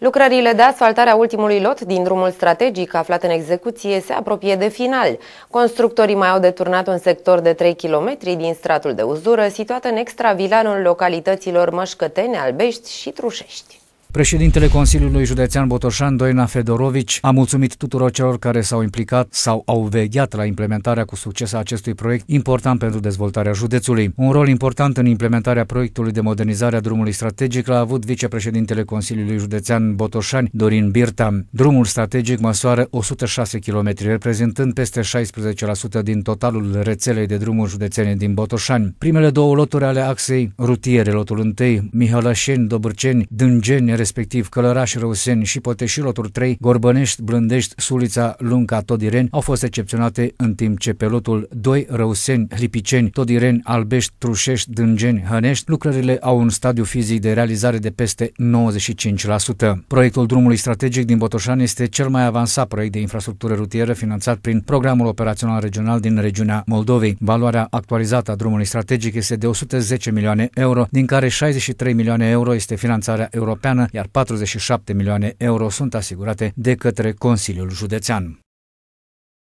Lucrările de asfaltare a ultimului lot din drumul strategic aflat în execuție se apropie de final. Constructorii mai au deturnat un sector de 3 km din stratul de uzură situat în extravilanul localităților Mășcătene, Albești și Trușești. Președintele Consiliului Județean Botoșan, Doina Fedorovici, a mulțumit tuturor celor care s-au implicat sau au vegheat la implementarea cu succes a acestui proiect important pentru dezvoltarea județului. Un rol important în implementarea proiectului de modernizare a drumului strategic l-a avut vicepreședintele Consiliului Județean Botoșani, Dorin Birta. Drumul strategic măsoară 106 km, reprezentând peste 16% din totalul rețelei de drumuri județene din Botoșani. Primele două loturi ale axei rutiere, lotul 1, Mihălășeni, Dobrceni, Dângeni, respectiv Călăraș, Răuseni și Potești 3, Gorbănești, Blândești, Sulița, Lunca, Todireni au fost excepționate în timp ce pe lotul 2, Răuseni, Lipiceni, Todireni, Albești, Trușești, Dângeni, Hănești, lucrările au un stadiu fizic de realizare de peste 95%. Proiectul drumului strategic din Botoșani este cel mai avansat proiect de infrastructură rutieră finanțat prin Programul Operațional Regional din regiunea Moldovei. Valoarea actualizată a drumului strategic este de 110 milioane euro, din care 63 milioane euro este finanțarea europeană, iar 47 milioane euro sunt asigurate de către Consiliul Județean.